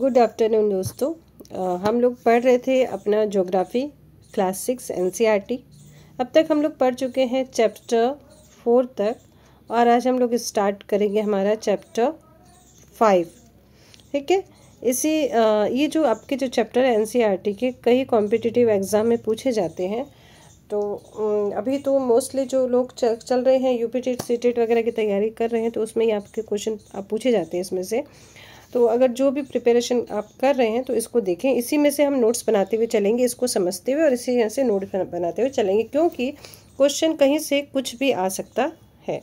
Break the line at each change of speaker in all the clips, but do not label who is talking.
good afternoon दोस्तों हम लोग पढ़ रहे थे अपना geography class six N e अब तक हम लोग पढ़ चुके हैं चैप्टर फोर तक और आज हम लोग स्टार्ट करेंगे हमारा चैप्टर फाइव ठीक है इसी आ, ये जो आपके जो चैप्टर है टी e के कई कॉम्पिटिटिव एग्ज़ाम में पूछे जाते हैं तो अभी तो मोस्टली जो लोग चल, चल रहे हैं यू पी सी वगैरह की तैयारी कर रहे हैं तो उसमें ही आपके क्वेश्चन आप पूछे जाते हैं इसमें से तो अगर जो भी प्रिपरेशन आप कर रहे हैं तो इसको देखें इसी में से हम नोट्स बनाते हुए चलेंगे इसको समझते हुए और इसी यहाँ से नोट बनाते हुए चलेंगे क्योंकि क्वेश्चन कहीं से कुछ भी आ सकता है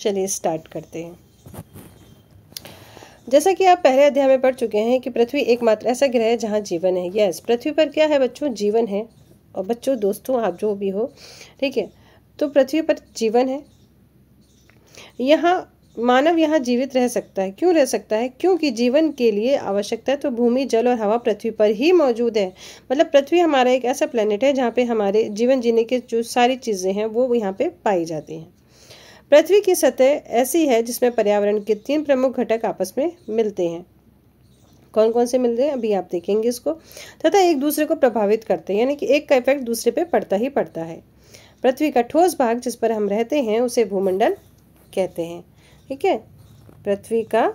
चलिए स्टार्ट करते हैं जैसा कि आप पहले अध्याय में पढ़ चुके हैं कि पृथ्वी एकमात्र ऐसा ग्रह है जहाँ जीवन है यस पृथ्वी पर क्या है बच्चों जीवन है और बच्चों दोस्तों आप जो भी हो ठीक है तो पृथ्वी पर जीवन है यहाँ मानव यहाँ जीवित रह सकता है क्यों रह सकता है क्योंकि जीवन के लिए आवश्यकता तो भूमि जल और हवा पृथ्वी पर ही मौजूद है मतलब पृथ्वी हमारा एक ऐसा प्लेनेट है जहाँ पे हमारे जीवन जीने के जो सारी चीज़ें हैं वो यहाँ पे पाई जाती हैं पृथ्वी की सतह ऐसी है जिसमें पर्यावरण के तीन प्रमुख घटक आपस में मिलते हैं कौन कौन से मिलते हैं अभी आप देखेंगे इसको तथा एक दूसरे को प्रभावित करते हैं यानी कि एक का इफेक्ट दूसरे पर पड़ता ही पड़ता है पृथ्वी का ठोस भाग जिस पर हम रहते हैं उसे भूमंडल कहते हैं ठीक है पृथ्वी का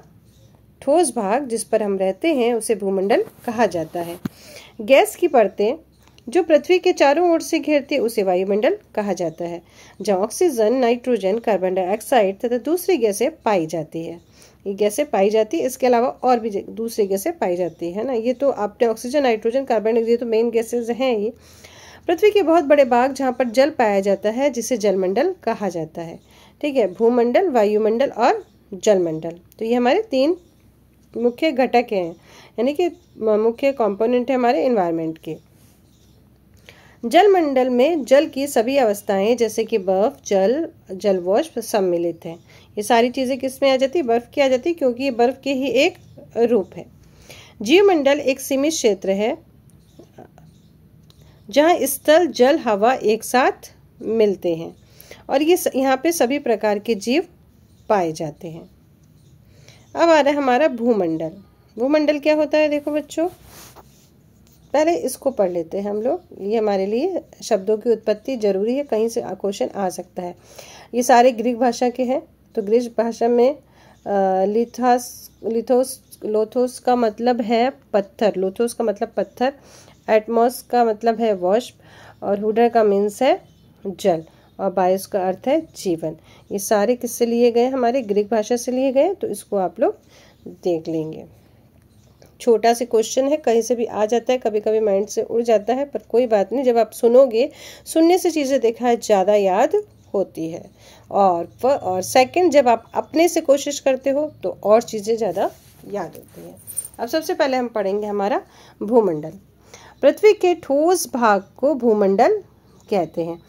ठोस भाग जिस पर हम रहते हैं उसे भूमंडल कहा जाता है गैस की परतें जो पृथ्वी के चारों ओर से घेरती है उसे वायुमंडल कहा जाता है जहाँ ऑक्सीजन नाइट्रोजन कार्बन डाइऑक्साइड तथा दूसरी गैसें पाई जाती है ये गैसें पाई जाती है इसके अलावा और भी दूसरी गैसें पाई जाती है ना ये तो आपने ऑक्सीजन नाइट्रोजन कार्बन ये तो मेन गैसेज हैं ही पृथ्वी के बहुत बड़े भाग जहाँ पर जल पाया जाता है जिसे जलमंडल कहा जाता है ठीक है भूमंडल वायुमंडल और जलमंडल तो ये हमारे तीन मुख्य घटक हैं यानी कि मुख्य कंपोनेंट है हमारे इन्वायरमेंट के जलमंडल में जल की सभी अवस्थाएं जैसे कि बर्फ जल जलवोष्प सम्मिलित हैं ये सारी चीज़ें किस में आ जाती बर्फ की आ जाती क्योंकि ये बर्फ के ही एक रूप है जीवमंडल एक सीमित क्षेत्र है जहाँ स्थल जल हवा एक साथ मिलते हैं और ये यहाँ पे सभी प्रकार के जीव पाए जाते हैं अब आ रहा है हमारा भूमंडल भूमंडल क्या होता है देखो बच्चों पहले इसको पढ़ लेते हैं हम लोग ये हमारे लिए शब्दों की उत्पत्ति जरूरी है कहीं से क्वेश्चन आ सकता है ये सारे ग्रीक भाषा के हैं तो ग्रीक भाषा में लिथास लिथोस लोथोस का मतलब है पत्थर लोथोस का मतलब पत्थर एटमोस का मतलब है वॉश और हुडर का मीन्स है जल और बायोस का अर्थ है जीवन ये सारे किससे लिए गए हमारे ग्रीक भाषा से लिए गए तो इसको आप लोग देख लेंगे छोटा सा क्वेश्चन है कहीं से भी आ जाता है कभी कभी माइंड से उड़ जाता है पर कोई बात नहीं जब आप सुनोगे सुनने से चीज़ें देखा है ज़्यादा याद होती है और और सेकंड जब आप अपने से कोशिश करते हो तो और चीज़ें ज़्यादा याद होती हैं अब सबसे पहले हम पढ़ेंगे हमारा भूमंडल पृथ्वी के ठोस भाग को भूमंडल कहते हैं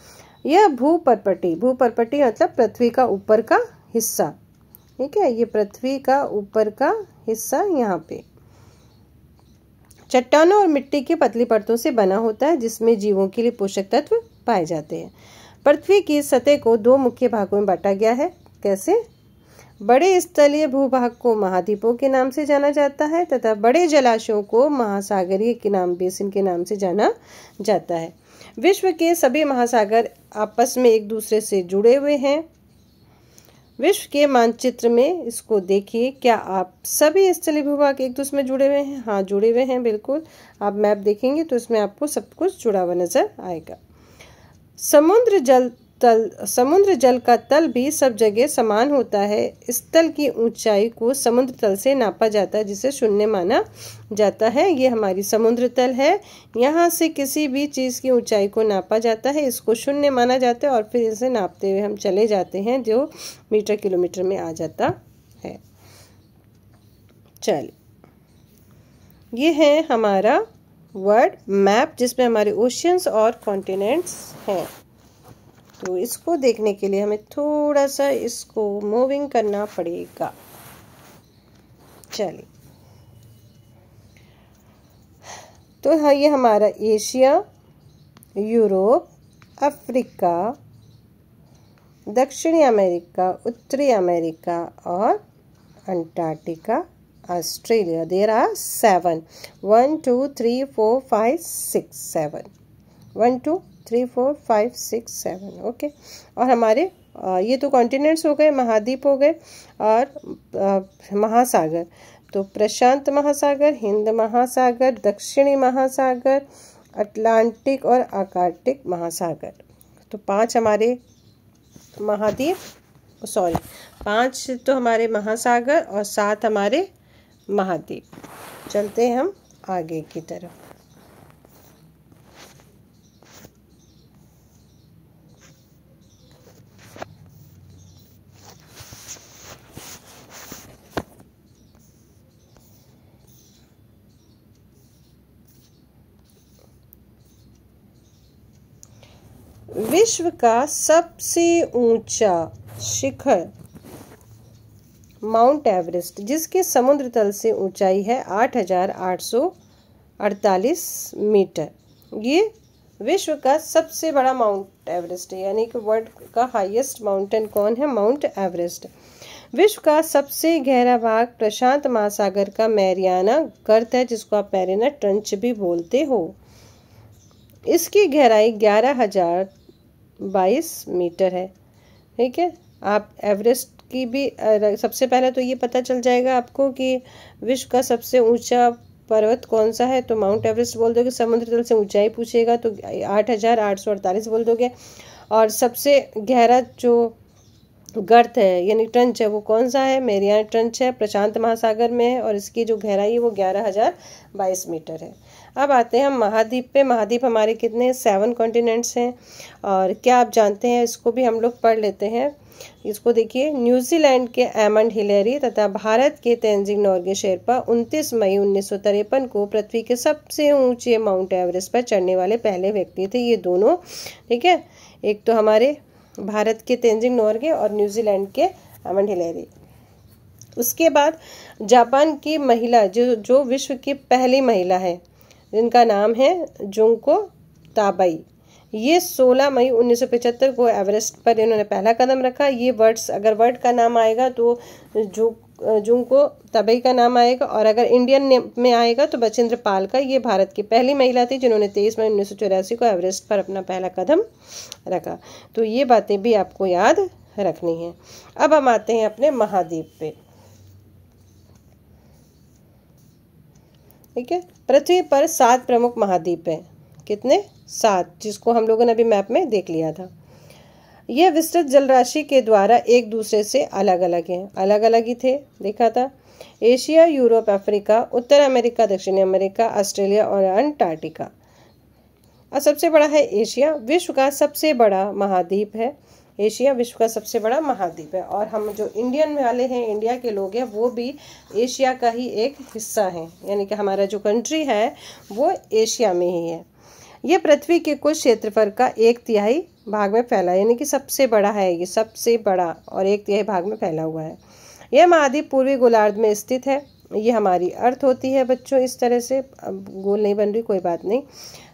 यह भूपरपटी भूपरपटी मतलब पृथ्वी का ऊपर का हिस्सा ठीक है ये पृथ्वी का ऊपर का हिस्सा यहाँ पे चट्टानों और मिट्टी की पतली परतों से बना होता है जिसमें जीवों के लिए पोषक तत्व पाए जाते हैं पृथ्वी की सतह को दो मुख्य भागों में बांटा गया है कैसे बड़े स्थलीय भूभाग को महाद्वीपों के नाम से जाना जाता है तथा बड़े जलाशयों को महासागरीय के नाम बेसिन के नाम से जाना जाता है विश्व के सभी महासागर आपस में एक दूसरे से जुड़े हुए हैं विश्व के मानचित्र में इसको देखिए क्या आप सभी स्थलीय भूभाग एक दूसरे में जुड़े हुए हैं हाँ जुड़े हुए हैं बिल्कुल आप मैप देखेंगे तो इसमें आपको सब कुछ जुड़ा हुआ नज़र आएगा समुद्र जल तल समुद्र जल का तल भी सब जगह समान होता है इस तल की ऊंचाई को समुद्र तल से नापा जाता है जिसे शून्य माना जाता है ये हमारी समुद्र तल है यहाँ से किसी भी चीज़ की ऊंचाई को नापा जाता है इसको शून्य माना जाता है और फिर इसे नापते हुए हम चले जाते हैं जो मीटर किलोमीटर में आ जाता है चल ये है हमारा वर्ड मैप जिसमें हमारे ओशियंस और कॉन्टिनेंट्स हैं तो इसको देखने के लिए हमें थोड़ा सा इसको मूविंग करना पड़ेगा चलिए तो हाँ ये हमारा एशिया यूरोप अफ्रीका दक्षिणी अमेरिका उत्तरी अमेरिका और Antarctica Australia there are seven one two three four five six seven one two three four five six seven okay और हमारे ये तो कॉन्टिनेंट्स हो गए महाद्वीप हो गए और महासागर तो प्रशांत महासागर हिंद महासागर दक्षिणी महासागर अटलांटिक और आकार्टिक महासागर तो पांच हमारे महाद्वीप सॉरी पांच तो हमारे महासागर और सात हमारे महाद्वीप चलते हैं हम आगे की तरफ विश्व का सबसे ऊंचा शिखर माउंट एवरेस्ट जिसके समुद्र तल से ऊंचाई है 8,848 मीटर ये विश्व का सबसे बड़ा माउंट एवरेस्ट है यानी कि वर्ल्ड का हाईएस्ट माउंटेन कौन है माउंट एवरेस्ट विश्व का सबसे गहरा भाग प्रशांत महासागर का मैरियाना गर्त है जिसको आप मैरियाना ट्रंच भी बोलते हो इसकी गहराई ग्यारह हजार बाईस मीटर है ठीक है आप एवरेस्ट की भी सबसे पहले तो ये पता चल जाएगा आपको कि विश्व का सबसे ऊंचा पर्वत कौन सा है तो माउंट एवरेस्ट बोल दोगे समुद्र तल से ऊंचाई पूछेगा तो आठ हज़ार आठ सौ अड़तालीस बोल दोगे और सबसे गहरा जो गर्त है यानी ट्रंच है वो कौन सा है मेरियाना ट्रंच है प्रशांत महासागर में है और इसकी जो गहराई है वो ग्यारह हज़ार बाईस मीटर है अब आते हैं हम महाद्वीप पे महाद्वीप हमारे कितने सेवन कॉन्टिनेंट्स हैं और क्या आप जानते हैं इसको भी हम लोग पढ़ लेते हैं इसको देखिए न्यूजीलैंड के एमंड हिलेरी तथा भारत के तेंजिंग नॉर्गे शेरपा 29 मई उन्नीस को पृथ्वी के सबसे ऊंचे माउंट एवरेस्ट पर चढ़ने वाले पहले व्यक्ति थे ये दोनों ठीक है एक तो हमारे भारत के तेंजिंग नॉर्गे और न्यूजीलैंड के एमंड हिलेरी उसके बाद जापान की महिला जो जो विश्व की पहली महिला है जिनका नाम है जुंको ताबई ये 16 मई 1975 को एवरेस्ट पर इन्होंने पहला कदम रखा ये वर्ड्स अगर वर्ड का नाम आएगा तो जो जुंको तबई का नाम आएगा और अगर इंडियन में आएगा तो बचेंद्र पाल का ये भारत की पहली महिला थी जिन्होंने तेईस मई उन्नीस को एवरेस्ट पर अपना पहला कदम रखा तो ये बातें भी आपको याद रखनी है अब हम आते हैं अपने महाद्वीप पे ठीक है पृथ्वी पर सात प्रमुख महाद्वीप हैं कितने सात जिसको हम लोगों ने अभी मैप में देख लिया था यह विस्तृत जलराशि के द्वारा एक दूसरे से अलग अलग हैं अलग अलग ही थे देखा था एशिया यूरोप अफ्रीका उत्तर अमेरिका दक्षिण अमेरिका ऑस्ट्रेलिया और अंटार्कटिका और सबसे बड़ा है एशिया विश्व का सबसे बड़ा महाद्वीप है एशिया विश्व का सबसे बड़ा महाद्वीप है और हम जो इंडियन वाले हैं इंडिया के लोग हैं वो भी एशिया का ही एक हिस्सा है यानी कि हमारा जो कंट्री है वो एशिया में ही है ये पृथ्वी के कुछ क्षेत्रफल का एक तिहाई भाग में फैला यानी कि सबसे बड़ा है ये सबसे बड़ा और एक तिहाई भाग में फैला हुआ है यह महाद्वीप पूर्वी गोलार्ध में स्थित है ये हमारी अर्थ होती है बच्चों इस तरह से अब गोल नहीं बन रही कोई बात नहीं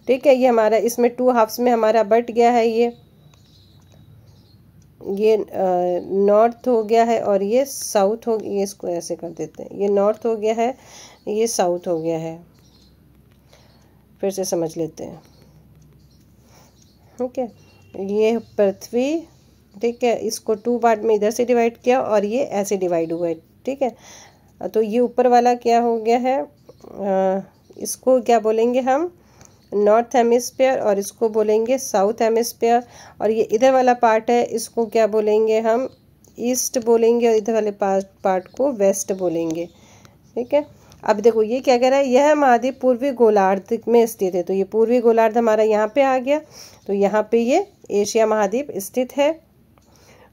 ठीक है ये हमारा इसमें टू हाफ्स में हमारा बट गया है ये ये नॉर्थ हो गया है और ये साउथ हो ये इसको ऐसे कर देते हैं ये नॉर्थ हो गया है ये साउथ हो गया है फिर से समझ लेते हैं ठीक है ये पृथ्वी ठीक है इसको टू पार्ट में इधर से डिवाइड किया और ये ऐसे डिवाइड हुआ है ठीक है तो ये ऊपर वाला क्या हो गया है आ, इसको क्या बोलेंगे हम नॉर्थ हेमिस्फेयर और इसको बोलेंगे साउथ हेमिस्फेयर और ये इधर वाला पार्ट है इसको क्या बोलेंगे हम ईस्ट बोलेंगे और इधर वाले पार्ट पार्ट को वेस्ट बोलेंगे ठीक है अब देखो ये क्या कह रहा है यह महाद्वीप पूर्वी गोलार्ध में स्थित है तो ये पूर्वी गोलार्ध हमारा यहाँ पे आ गया तो यहाँ पे ये एशिया महाद्वीप स्थित है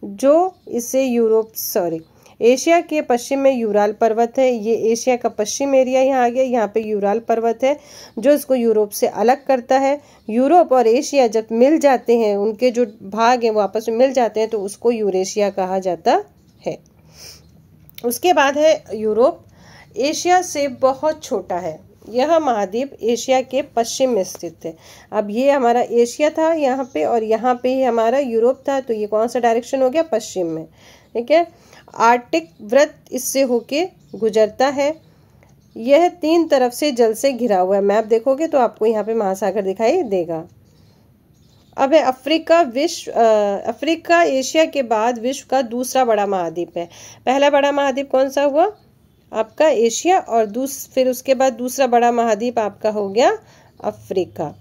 जो इसे यूरोप सॉरी एशिया के पश्चिम में यूराल पर्वत है ये एशिया का पश्चिम एरिया यहाँ आ गया यहाँ पे यूराल पर्वत है जो इसको यूरोप से अलग करता है यूरोप और एशिया जब मिल जाते हैं उनके जो भाग हैं वो आपस में मिल जाते हैं तो उसको यूरेशिया कहा जाता है उसके बाद है यूरोप एशिया से बहुत छोटा है यह महाद्वीप एशिया के पश्चिम में स्थित है अब ये हमारा एशिया था यहाँ पे और यहाँ पे ही हमारा यूरोप था तो ये कौन सा डायरेक्शन हो गया पश्चिम में ठीक है आर्टिक व्रत इससे होके गुजरता है यह तीन तरफ से जल से घिरा हुआ है मैप देखोगे तो आपको यहाँ पे महासागर दिखाई देगा अब है अफ्रीका विश्व अफ्रीका एशिया के बाद विश्व का दूसरा बड़ा महाद्वीप है पहला बड़ा महाद्वीप कौन सा हुआ आपका एशिया और दूस फिर उसके बाद दूसरा बड़ा महाद्वीप आपका हो गया अफ्रीका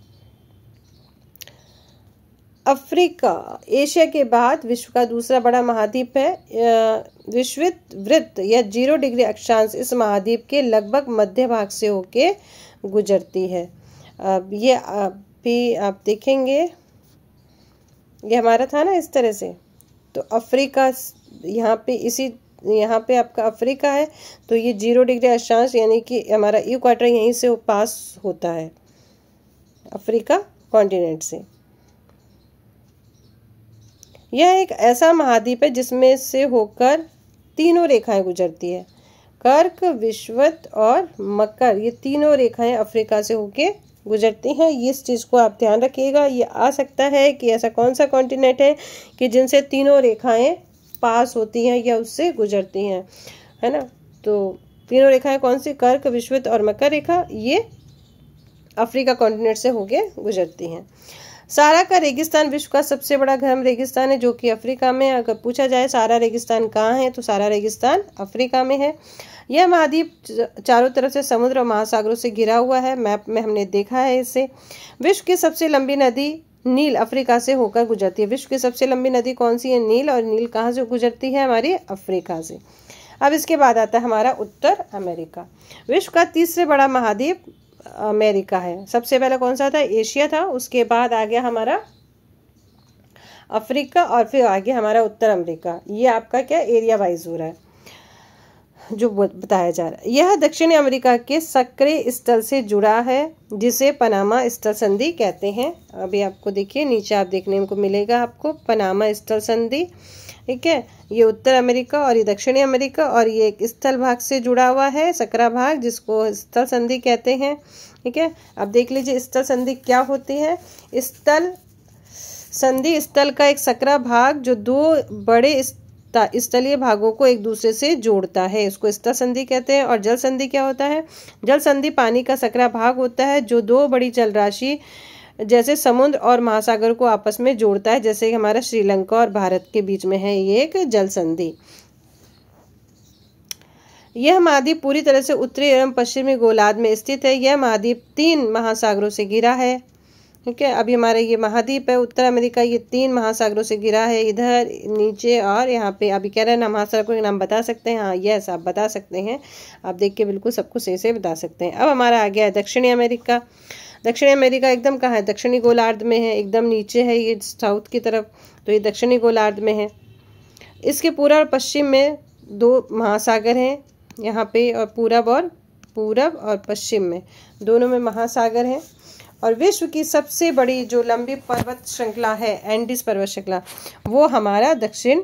अफ्रीका एशिया के बाद विश्व का दूसरा बड़ा महाद्वीप है विश्वित वृत्त या जीरो डिग्री अक्षांश इस महाद्वीप के लगभग मध्य भाग से होके गुजरती है अब ये भी आप देखेंगे ये हमारा था ना इस तरह से तो अफ्रीका यहाँ पे इसी यहाँ पे आपका अफ्रीका है तो ये जीरो डिग्री अक्षांश यानी कि हमारा ई क्वार्टर यहीं से पास होता है अफ्रीका कॉन्टिनेंट से यह एक ऐसा महाद्वीप है जिसमें से होकर तीनों रेखाएं गुजरती है कर्क विश्वत और मकर ये तीनों रेखाएं अफ्रीका से होके गुजरती हैं इस चीज़ को आप ध्यान रखिएगा ये आ सकता है कि ऐसा कौन सा कॉन्टिनेंट है कि जिनसे तीनों रेखाएं पास होती हैं या उससे गुजरती हैं है ना तो तीनों रेखाएं कौन सी कर्क विश्वित और मकर रेखा ये अफ्रीका कॉन्टिनेंट से होके गुजरती हैं सारा का रेगिस्तान विश्व का सबसे बड़ा गर्म रेगिस्तान है जो कि अफ्रीका में अगर पूछा जाए सारा रेगिस्तान कहाँ है तो सारा रेगिस्तान अफ्रीका में है यह महाद्वीप चारों तरफ से समुद्र और महासागरों से घिरा हुआ है मैप में हमने देखा है इसे विश्व की सबसे लंबी नदी नील अफ्रीका से होकर गुजरती है विश्व की सबसे लंबी नदी कौन सी है नील और नील कहाँ से गुजरती है हमारी अफ्रीका से अब इसके बाद आता है हमारा उत्तर अमेरिका विश्व का तीसरे बड़ा महाद्वीप अमेरिका है सबसे पहला कौन सा था एशिया था उसके बाद आ गया हमारा अफ्रीका और फिर आ गया हमारा उत्तर अमेरिका ये आपका क्या एरिया वाइज हो रहा है जो बताया जा रहा है यह दक्षिण अमेरिका के सक्रिय स्थल से जुड़ा है जिसे पनामा स्थल संधि कहते हैं अभी आपको देखिए नीचे आप देखने को मिलेगा आपको पनामा स्थल संधि ठीक है ये उत्तर अमेरिका और ये दक्षिणी अमेरिका और ये एक स्थल भाग से जुड़ा हुआ है सकरा भाग जिसको स्थल संधि कहते हैं ठीक है अब देख लीजिए स्थल संधि क्या होती है स्थल संधि स्थल का एक सकरा भाग जो दो बड़े स्थलीय भागों को एक दूसरे से जोड़ता है इसको स्थल संधि कहते हैं और जल संधि क्या होता है जल संधि पानी का सकरा भाग होता है जो दो बड़ी जल राशि जैसे समुद्र और महासागर को आपस में जोड़ता है जैसे हमारा श्रीलंका और भारत के बीच में है ये एक जल संधि यह महाद्वीप पूरी तरह से उत्तरी एवं पश्चिमी गोलार्ध में स्थित है यह महाद्वीप तीन महासागरों से घिरा है ठीक है अभी हमारा ये महाद्वीप है उत्तर अमेरिका ये तीन महासागरों से घिरा है इधर नीचे और यहाँ पे अभी कह रहे हैं ना को नाम बता सकते हैं हाँ यस आप बता सकते हैं आप देख के बिल्कुल सब कुछ सही से बता सकते हैं अब हमारा आ गया है दक्षिणी अमेरिका दक्षिण अमेरिका एकदम कहाँ है दक्षिणी गोलार्ध में है एकदम नीचे है ये साउथ की तरफ तो ये दक्षिणी गोलार्ध में है इसके पूरा और पश्चिम में दो महासागर हैं यहाँ पे और पूरब और पूरब और पश्चिम में दोनों में महासागर हैं और विश्व की सबसे बड़ी जो लंबी पर्वत श्रृंखला है एंडिस पर्वत श्रृंखला वो हमारा दक्षिण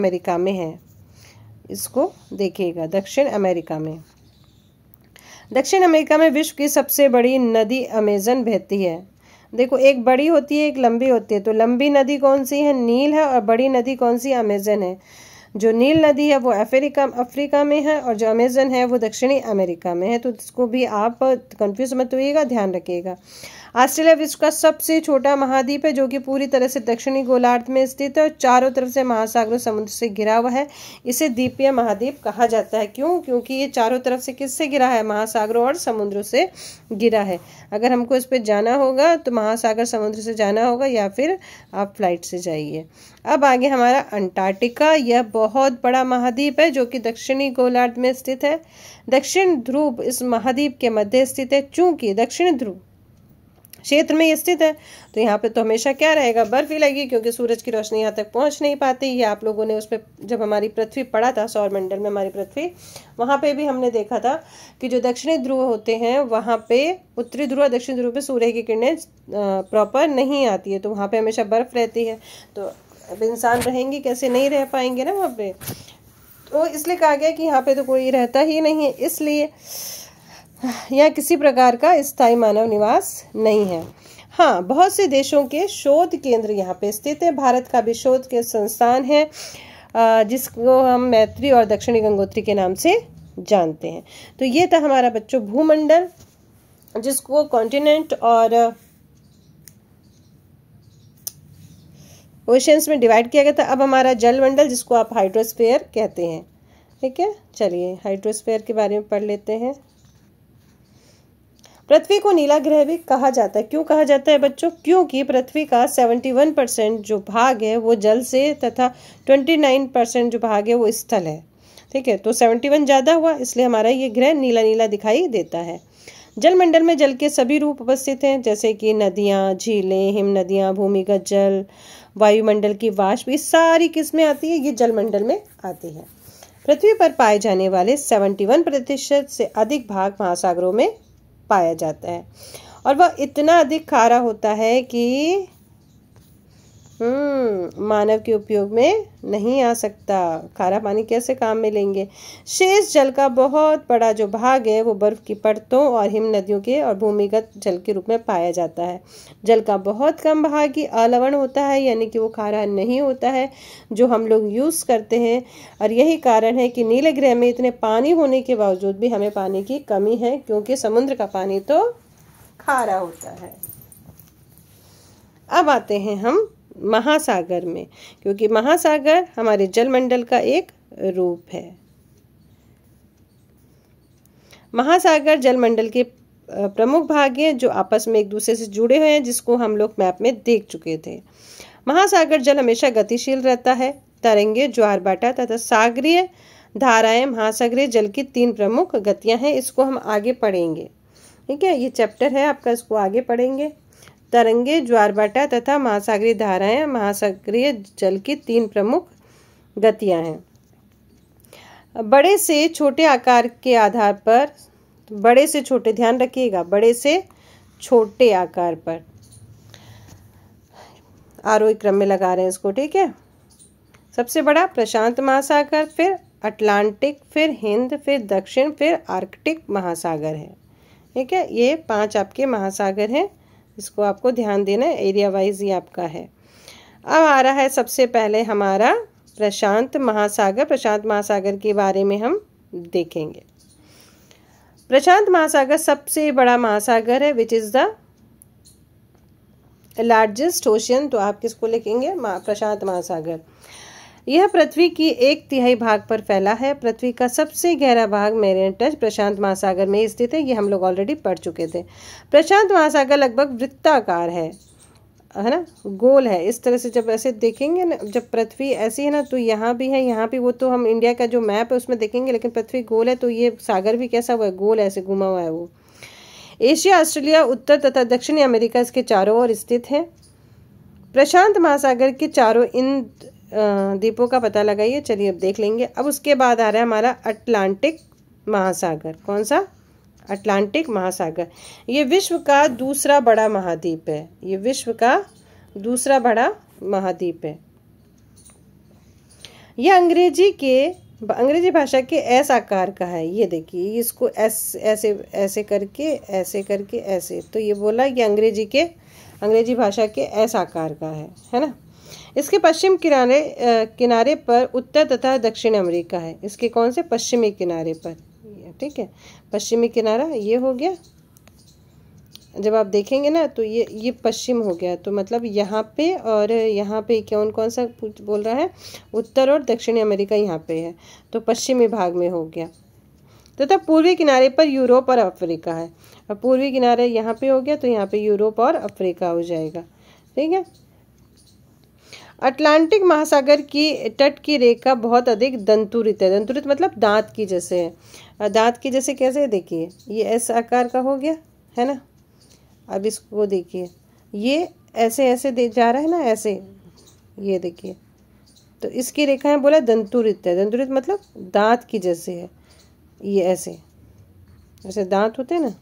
अमेरिका में है इसको देखिएगा दक्षिण अमेरिका में दक्षिण अमेरिका में विश्व की सबसे बड़ी नदी अमेजन बहती है देखो एक बड़ी होती है एक लंबी होती है तो लंबी नदी कौन सी है नील है और बड़ी नदी कौन सी अमेजन है जो नील नदी है वो अफ्रीका अफ्रीका में है और जो अमेजन है वो दक्षिणी अमेरिका में है तो इसको भी आप कंफ्यूज मत होइएगा ध्यान रखिएगा ऑस्ट्रेलिया विश्व का सबसे छोटा महाद्वीप है जो कि पूरी तरह से दक्षिणी गोलार्ध में स्थित है और चारों तरफ से महासागर समुद्र से घिरा हुआ है इसे द्वीपीय महाद्वीप कहा जाता है क्यों क्योंकि ये चारों तरफ से किससे घिरा है महासागरों और समुद्रों से घिरा है अगर हमको इस पर जाना होगा तो महासागर समुद्र से जाना होगा या फिर आप फ्लाइट से जाइए अब आगे हमारा अंटार्कटिका यह बहुत बड़ा महाद्वीप है जो कि दक्षिणी गोलार्ध में स्थित है दक्षिण ध्रुव इस महाद्वीप के मध्य स्थित है चूंकि दक्षिण ध्रुव क्षेत्र में स्थित है तो यहाँ पे तो हमेशा क्या रहेगा बर्फ ही लगेगी क्योंकि सूरज की रोशनी यहाँ तक पहुँच नहीं पाती ये आप लोगों ने उस पर जब हमारी पृथ्वी पड़ा था सौरमंडल में हमारी पृथ्वी वहाँ पे भी हमने देखा था कि जो दक्षिणी ध्रुव होते हैं वहाँ पे उत्तरी ध्रुव और दक्षिणी ध्रुव पे सूर्य की किरणें प्रॉपर नहीं आती है तो वहाँ पर हमेशा बर्फ रहती है तो अब इंसान रहेंगे कैसे नहीं रह पाएंगे ना वहाँ पे तो इसलिए कहा गया कि यहाँ पे तो कोई रहता ही नहीं है इसलिए यहाँ किसी प्रकार का स्थायी मानव निवास नहीं है हाँ बहुत से देशों के शोध केंद्र यहाँ पे स्थित है भारत का भी शोध के संस्थान है जिसको हम मैत्री और दक्षिणी गंगोत्री के नाम से जानते हैं तो ये था हमारा बच्चों भूमंडल जिसको कॉन्टिनेंट और ओशंस में डिवाइड किया गया था अब हमारा जलमंडल जिसको आप हाइड्रोस्फेयर कहते हैं ठीक है चलिए हाइड्रोस्फेयर के बारे में पढ़ लेते हैं पृथ्वी को नीला ग्रह भी कहा जाता है क्यों कहा जाता है बच्चों क्योंकि पृथ्वी का 71 परसेंट जो भाग है वो जल से तथा 29 परसेंट जो भाग है वो स्थल है ठीक है तो 71 ज़्यादा हुआ इसलिए हमारा ये ग्रह नीला नीला दिखाई देता है जलमंडल में जल के सभी रूप उपस्थित हैं जैसे कि नदियाँ झीलें हिम नदियाँ भूमिगत जल वायुमंडल की वाष्प ये सारी किस्में आती है ये जलमंडल में आती है पृथ्वी पर पाए जाने वाले 71 प्रतिशत से अधिक भाग महासागरों में पाया जाता है और वह इतना अधिक खारा होता है कि हम्म, मानव के उपयोग में नहीं आ सकता खारा पानी कैसे काम में लेंगे शेष जल का बहुत बड़ा जो भाग है वो बर्फ की परतों और हिम नदियों के और भूमिगत जल के रूप में पाया जाता है जल का बहुत कम भाग ही अलवण होता है यानी कि वो खारा नहीं होता है जो हम लोग यूज़ करते हैं और यही कारण है कि नीले ग्रह में इतने पानी होने के बावजूद भी हमें पानी की कमी है क्योंकि समुद्र का पानी तो खारा होता है अब आते हैं हम महासागर में क्योंकि महासागर हमारे जलमंडल का एक रूप है महासागर जलमंडल के प्रमुख भाग हैं जो आपस में एक दूसरे से जुड़े हुए हैं जिसको हम लोग मैप में देख चुके थे महासागर जल हमेशा गतिशील रहता है तरंगे ज्वारबाटा तथा सागरीय धाराएं महासागरीय जल की तीन प्रमुख गतियां हैं इसको हम आगे पढ़ेंगे ठीक है ये चैप्टर है आपका इसको आगे पढ़ेंगे तरंगे ज्वारभाटा तथा महासागरीय धाराएं महासागरीय जल की तीन प्रमुख गतियां हैं बड़े से छोटे आकार के आधार पर बड़े से छोटे ध्यान रखिएगा बड़े से छोटे आकार पर आरो क्रम में लगा रहे हैं इसको ठीक है सबसे बड़ा प्रशांत महासागर फिर अटलांटिक फिर हिंद फिर दक्षिण फिर आर्कटिक महासागर है ठीक है ये पांच आपके महासागर हैं इसको आपको ध्यान देना है एरिया वाइज ये आपका है अब आ रहा है सबसे पहले हमारा प्रशांत महासागर प्रशांत महासागर के बारे में हम देखेंगे प्रशांत महासागर सबसे बड़ा महासागर है which is the largest ocean तो आप किसको लिखेंगे प्रशांत महासागर यह पृथ्वी की एक तिहाई भाग पर फैला है पृथ्वी का सबसे गहरा भाग मेरियन टच प्रशांत महासागर में स्थित है ये हम लोग ऑलरेडी पढ़ चुके थे प्रशांत महासागर लगभग वृत्ताकार है है ना गोल है इस तरह से जब ऐसे देखेंगे ना जब पृथ्वी ऐसी है ना तो यहाँ भी है यहाँ भी वो तो हम इंडिया का जो मैप है उसमें देखेंगे लेकिन पृथ्वी गोल है तो ये सागर भी कैसा हुआ है गोल ऐसे घुमा हुआ है वो एशिया ऑस्ट्रेलिया उत्तर तथा दक्षिणी अमेरिका इसके चारों ओर स्थित है प्रशांत महासागर के चारों इन द्वीपों का पता लगाइए चलिए अब देख लेंगे अब उसके बाद आ रहा है हमारा अटलांटिक महासागर कौन सा अटलांटिक महासागर ये विश्व का दूसरा बड़ा महाद्वीप है ये विश्व का दूसरा बड़ा महाद्वीप है यह अंग्रेजी के अंग्रेजी भाषा के एस आकार का है ये देखिए इसको एस ऐसे ऐसे करके ऐसे करके ऐसे तो ये बोला ये अंग्रेजी के अंग्रेजी भाषा के एस आकार का है है ना इसके पश्चिम किनारे किनारे पर उत्तर तथा दक्षिण अमेरिका है इसके कौन से पश्चिमी किनारे पर ठीक है पश्चिमी किनारा ये हो गया जब आप देखेंगे ना तो ये ये पश्चिम हो गया तो मतलब यहाँ पे और यहाँ पे कौन कौन सा बोल रहा है उत्तर और दक्षिणी अमेरिका यहाँ पे है तो पश्चिमी भाग में हो गया तथा तो पूर्वी किनारे पर यूरोप और अफ्रीका है और पूर्वी किनारे यहाँ पे हो गया तो यहाँ पे यूरोप और अफ्रीका हो जाएगा ठीक है अटलांटिक महासागर की तट की रेखा बहुत अधिक दंतुरित है दंतुरित मतलब दांत की जैसे है दांत की जैसे कैसे देखिए ये एस आकार का हो गया है ना अब इसको देखिए ये ऐसे ऐसे दे जा रहा है ना ऐसे ये देखिए तो इसकी रेखाएं बोला दंतुरित है दंतुरित मतलब दांत की जैसे है ये ऐसे ऐसे दांत होते हैं ना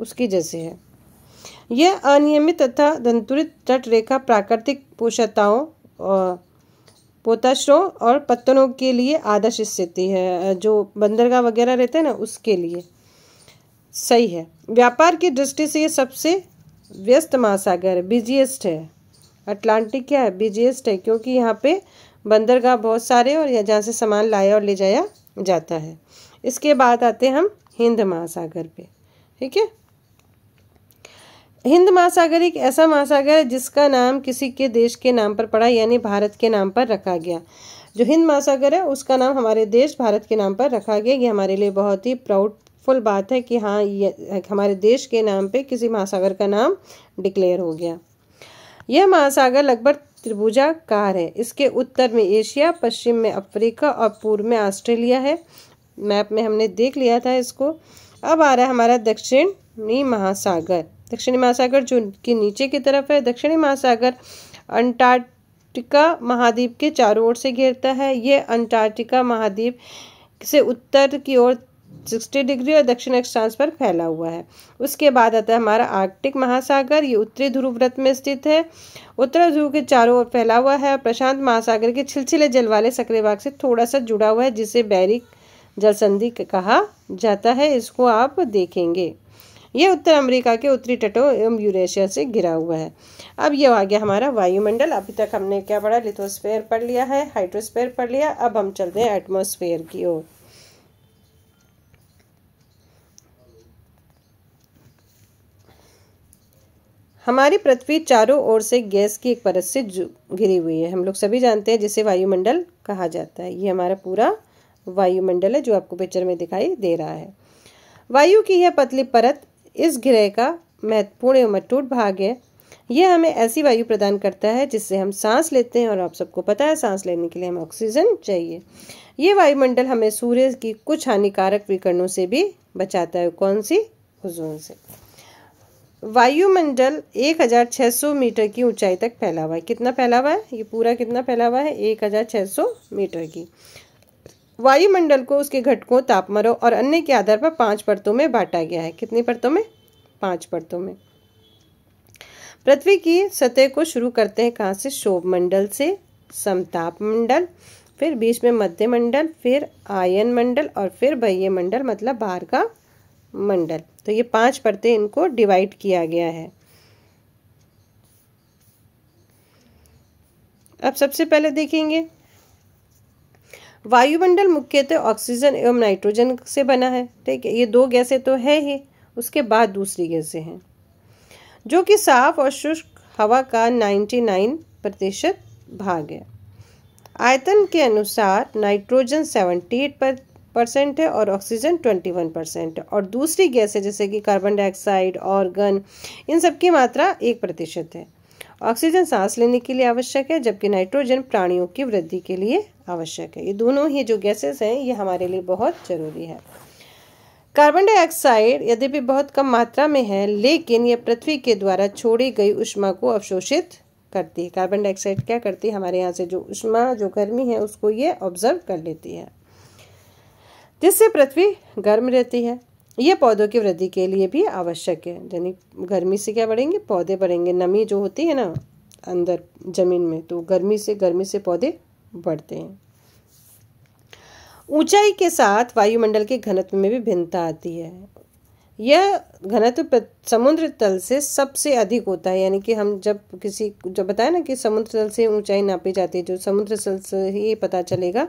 उसकी जैसे है यह अनियमित तथा दंतुरित तटरेखा प्राकृतिक पोषताओं पोताश्रों और पत्तनों के लिए आदर्श स्थिति है जो बंदरगाह वगैरह रहते हैं ना उसके लिए सही है व्यापार की दृष्टि से ये सबसे व्यस्त महासागर है बिजिएस्ट है अटलांटिक क्या है बिजिएस्ट है क्योंकि यहाँ पे बंदरगाह बहुत सारे और जहाँ से सामान लाया और ले जाया जाता है इसके बाद आते हैं हम हिंद महासागर पे ठीक है हिंद महासागर एक ऐसा महासागर है जिसका नाम किसी के देश के नाम पर पड़ा यानी भारत के नाम पर रखा गया जो हिंद महासागर है उसका नाम हमारे देश भारत के नाम पर रखा गया ये हमारे लिए बहुत ही प्राउडफुल बात है कि हाँ ये हमारे देश के नाम पे किसी महासागर का नाम डिक्लेयर हो गया यह महासागर लगभग त्रिभुजाकार है इसके उत्तर में एशिया पश्चिम में अफ्रीका और पूर्व में ऑस्ट्रेलिया है मैप में हमने देख लिया था इसको अब आ रहा है हमारा दक्षिणी महासागर दक्षिणी महासागर जो के नीचे की तरफ है दक्षिणी महासागर अंटार्कटिका महाद्वीप के चारों ओर से घेरता है ये अंटार्कटिका महाद्वीप से उत्तर की ओर सिक्सटी डिग्री और दक्षिण अक्षांश पर फैला हुआ है उसके बाद आता है हमारा आर्कटिक महासागर ये उत्तरी ध्रुव व्रत में स्थित है उत्तर ध्रुव के चारों ओर फैला हुआ है प्रशांत महासागर के छिलछिले जल वाले सक्रिय भाग से थोड़ा सा जुड़ा हुआ है जिसे बैरिक जलसंधि कहा जाता है इसको आप देखेंगे यह उत्तर अमेरिका के उत्तरी तटों एवं यूरेशिया से घिरा हुआ है अब यह आ गया हमारा वायुमंडल अभी तक हमने क्या पढ़ा लिथोस्फेयर पढ़ लिया है हाइड्रोस्फेयर पढ़ लिया अब हम चलते हैं एटमोसफेयर की ओर हमारी पृथ्वी चारों ओर से गैस की एक परत से घिरी हुई है हम लोग सभी जानते हैं जिसे वायुमंडल कहा जाता है ये हमारा पूरा वायुमंडल है जो आपको पिक्चर में दिखाई दे रहा है वायु की यह पतली परत इस ग्रह का महत्वपूर्ण एवं अटूट भाग है यह हमें ऐसी वायु प्रदान करता है जिससे हम सांस लेते हैं और आप सबको पता है सांस लेने के लिए हमें ऑक्सीजन चाहिए ये वायुमंडल हमें सूर्य की कुछ हानिकारक विकरणों से भी बचाता है कौन सी ओजोन से वायुमंडल 1600 मीटर की ऊंचाई तक फैला हुआ है कितना फैला हुआ है ये पूरा कितना फैला हुआ है 1600 मीटर की वायुमंडल को उसके घटकों तापमानों और अन्य के आधार पर पांच परतों में बांटा गया है कितनी परतों में पांच परतों में पृथ्वी की सतह को शुरू करते हैं कहाँ से शोभ मंडल से समताप मंडल फिर बीच में मध्य मंडल फिर आयन मंडल और फिर बह्य मंडल मतलब बाहर का मंडल तो ये पांच परतें इनको डिवाइड किया गया है अब सबसे पहले देखेंगे वायुमंडल मुख्यतः तो ऑक्सीजन एवं नाइट्रोजन से बना है ठीक है ये दो गैसें तो है ही उसके बाद दूसरी गैसें हैं जो कि साफ और शुष्क हवा का 99 प्रतिशत भाग है आयतन के अनुसार नाइट्रोजन 78 परसेंट है और ऑक्सीजन 21 परसेंट है और दूसरी गैसें जैसे कि कार्बन डाइऑक्साइड ऑर्गन इन सब की मात्रा एक प्रतिशत है ऑक्सीजन सांस लेने के लिए आवश्यक है जबकि नाइट्रोजन प्राणियों की वृद्धि के लिए आवश्यक है ये दोनों ही जो गैसेस हैं ये हमारे लिए बहुत ज़रूरी है कार्बन डाइऑक्साइड यद्यपि बहुत कम मात्रा में है लेकिन यह पृथ्वी के द्वारा छोड़ी गई उष्मा को अवशोषित करती है कार्बन डाइऑक्साइड क्या करती है हमारे यहाँ से जो उष्मा जो गर्मी है उसको ये ऑब्जर्व कर लेती है जिससे पृथ्वी गर्म रहती है ये पौधों की वृद्धि के लिए भी आवश्यक है यानी गर्मी से क्या बढ़ेंगे पौधे बढ़ेंगे नमी जो होती है ना अंदर जमीन में तो गर्मी से गर्मी से पौधे बढ़ते हैं ऊंचाई के साथ वायुमंडल के घनत्व में भी भिन्नता आती है यह घनत्व समुद्र तल से सबसे अधिक होता है यानी कि हम जब किसी जब बताया ना कि समुद्र तल से ऊंचाई नापी जाती है जो समुद्र तल से ही पता चलेगा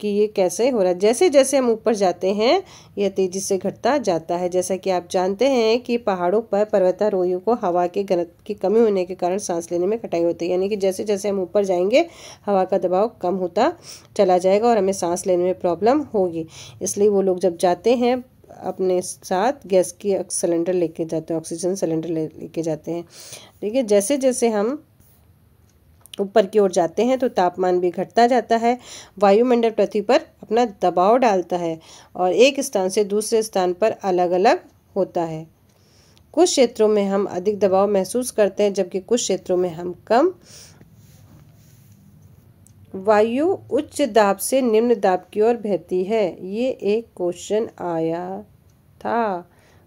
कि ये कैसे हो रहा है जैसे जैसे हम ऊपर जाते हैं यह तेज़ी से घटता जाता है जैसा कि आप जानते हैं कि पहाड़ों पर पर्वतारोहियों को हवा के घनत्व की कमी होने के कारण सांस लेने में कटाई होती है यानी कि जैसे जैसे हम ऊपर जाएंगे हवा का दबाव कम होता चला जाएगा और हमें सांस लेने में प्रॉब्लम होगी इसलिए वो लोग जब जाते हैं अपने साथ गैस की सिलेंडर लेके जाते हैं ऑक्सीजन सिलेंडर लेके जाते हैं ठीक है जैसे जैसे हम ऊपर की ओर जाते हैं तो तापमान भी घटता जाता है वायुमंडल पृथ्वी पर अपना दबाव डालता है और एक स्थान से दूसरे स्थान पर अलग अलग होता है कुछ क्षेत्रों में हम अधिक दबाव महसूस करते हैं जबकि कुछ क्षेत्रों में हम कम वायु उच्च दाब से निम्न दाब की ओर बहती है ये एक क्वेश्चन आया था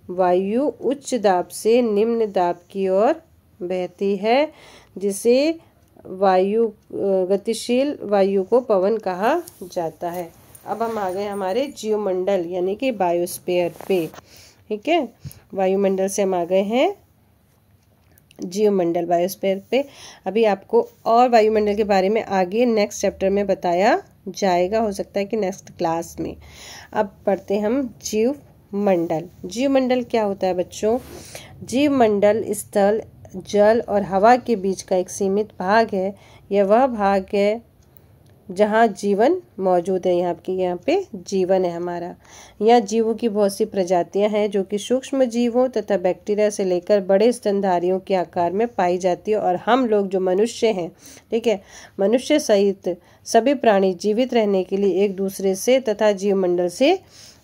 वायु उच्च दाब से निम्न दाब की ओर बहती है जिसे वायु गतिशील वायु को पवन कहा जाता है अब हम आ गए हमारे जीवमंडल यानी कि बायोस्पेयर पे ठीक है वायुमंडल से हम आ गए हैं जीवमंडल बायोस्फेयर पे अभी आपको और वायुमंडल के बारे में आगे नेक्स्ट चैप्टर में बताया जाएगा हो सकता है कि नेक्स्ट क्लास में अब पढ़ते हम जीव मंडल जीव मंडल क्या होता है बच्चों जीव मंडल स्थल जल और हवा के बीच का एक सीमित भाग है यह वह भाग है जहाँ जीवन मौजूद है यहाँ की यहाँ पे जीवन है हमारा यहाँ जीवों की बहुत सी प्रजातियाँ हैं जो कि सूक्ष्म जीवों तथा बैक्टीरिया से लेकर बड़े स्तनधारियों के आकार में पाई जाती है और हम लोग जो मनुष्य हैं ठीक है मनुष्य सहित सभी प्राणी जीवित रहने के लिए एक दूसरे से तथा जीव मंडल से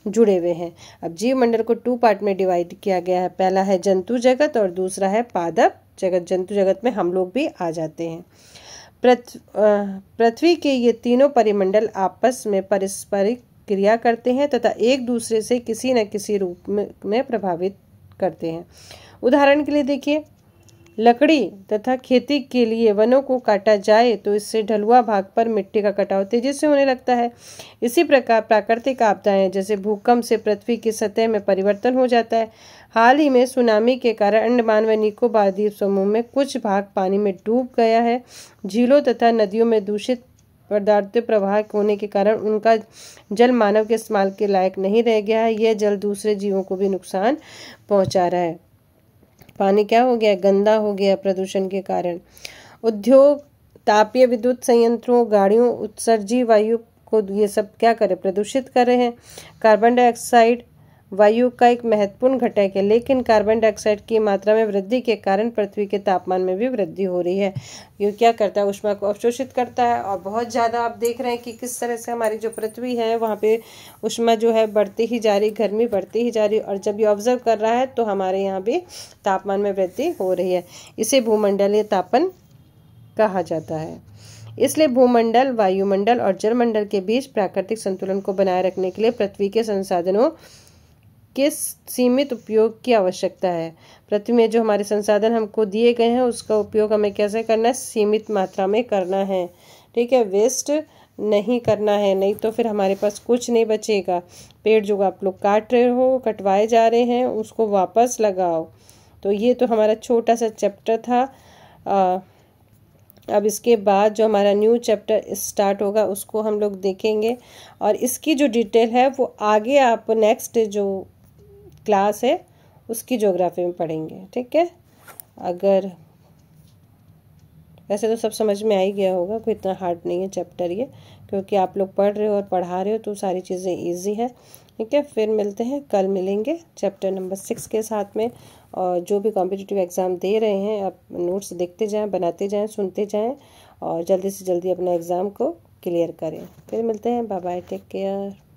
जुड़े हुए हैं अब जीवमंडल को टू पार्ट में डिवाइड किया गया है पहला है जंतु जगत और दूसरा है पादप जगत जंतु जगत में हम लोग भी आ जाते हैं पृथ्वी के ये तीनों परिमंडल आपस में पारस्परिक क्रिया करते हैं तथा एक दूसरे से किसी न किसी रूप में प्रभावित करते हैं उदाहरण के लिए देखिए लकड़ी तथा खेती के लिए वनों को काटा जाए तो इससे ढलुआ भाग पर मिट्टी का कटाव तेजी से होने लगता है इसी प्रकार प्राकृतिक आपदाएं जैसे भूकंप से पृथ्वी की सतह में परिवर्तन हो जाता है हाल ही में सुनामी के कारण अंडमान व निकोबार द्वीप समूह में कुछ भाग पानी में डूब गया है झीलों तथा नदियों में दूषित पदार्थ प्रवाह होने के कारण उनका जल मानव के इस्तेमाल के लायक नहीं रह गया है यह जल दूसरे जीवों को भी नुकसान पहुंचा रहा है पानी क्या हो गया गंदा हो गया प्रदूषण के कारण उद्योग तापीय विद्युत संयंत्रों गाड़ियों उत्सर्जी वायु को ये सब क्या करे प्रदूषित कर रहे हैं कार्बन डाइऑक्साइड वायु का एक महत्वपूर्ण घटक है लेकिन कार्बन डाइऑक्साइड की मात्रा में वृद्धि के कारण पृथ्वी के तापमान में भी वृद्धि हो रही है ये क्या करता है उष्मा को अवशोषित करता है और बहुत ज़्यादा आप देख रहे हैं कि किस तरह से हमारी जो पृथ्वी है वहाँ पे उष्मा जो है बढ़ती ही जा रही गर्मी बढ़ती ही जा रही और जब ये ऑब्जर्व कर रहा है तो हमारे यहाँ भी तापमान में वृद्धि हो रही है इसे भूमंडलीय तापन कहा जाता है इसलिए भूमंडल वायुमंडल और जलमंडल के बीच प्राकृतिक संतुलन को बनाए रखने के लिए पृथ्वी के संसाधनों किस सीमित उपयोग की आवश्यकता है पृथ्वी में जो हमारे संसाधन हमको दिए गए हैं उसका उपयोग हमें कैसे करना है सीमित मात्रा में करना है ठीक है वेस्ट नहीं करना है नहीं तो फिर हमारे पास कुछ नहीं बचेगा पेड़ जो आप लोग काट रहे हो कटवाए जा रहे हैं उसको वापस लगाओ तो ये तो हमारा छोटा सा चैप्टर था आ, अब इसके बाद जो हमारा न्यू चैप्टर स्टार्ट होगा उसको हम लोग देखेंगे और इसकी जो डिटेल है वो आगे आप नेक्स्ट जो क्लास है उसकी ज्योग्राफी में पढ़ेंगे ठीक है अगर वैसे तो सब समझ में आ ही गया होगा कोई इतना हार्ड नहीं है चैप्टर ये क्योंकि आप लोग पढ़ रहे हो और पढ़ा रहे हो तो सारी चीज़ें ईजी है ठीक है फिर मिलते हैं कल मिलेंगे चैप्टर नंबर सिक्स के साथ में और जो भी कॉम्पिटिटिव एग्ज़ाम दे रहे हैं आप नोट्स देखते जाएं बनाते जाएं सुनते जाएं और जल्दी से जल्दी अपना एग्ज़ाम को क्लियर करें फिर मिलते हैं बाय बाय टेक केयर